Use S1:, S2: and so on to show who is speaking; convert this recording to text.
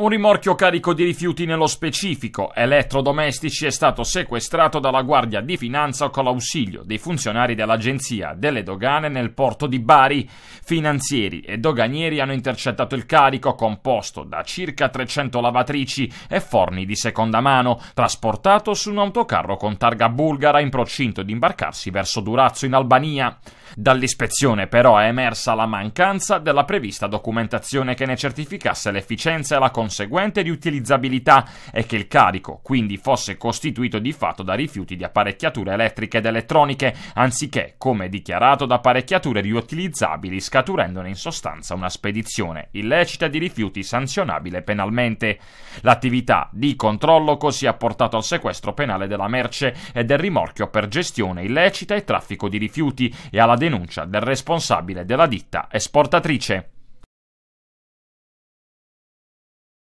S1: Un rimorchio carico di rifiuti nello specifico, elettrodomestici, è stato sequestrato dalla Guardia di Finanza con l'ausilio dei funzionari dell'Agenzia delle Dogane nel porto di Bari. Finanzieri e doganieri hanno intercettato il carico, composto da circa 300 lavatrici e forni di seconda mano, trasportato su un autocarro con targa bulgara in procinto di imbarcarsi verso Durazzo in Albania. Dall'ispezione però è emersa la mancanza della prevista documentazione che ne certificasse l'efficienza e la conservazione conseguente riutilizzabilità e che il carico quindi fosse costituito di fatto da rifiuti di apparecchiature elettriche ed elettroniche, anziché, come dichiarato, da apparecchiature riutilizzabili, scaturendone in sostanza una spedizione illecita di rifiuti sanzionabile penalmente. L'attività di controllo così ha portato al sequestro penale della merce e del rimorchio per gestione illecita e traffico di rifiuti e alla denuncia del responsabile della ditta esportatrice.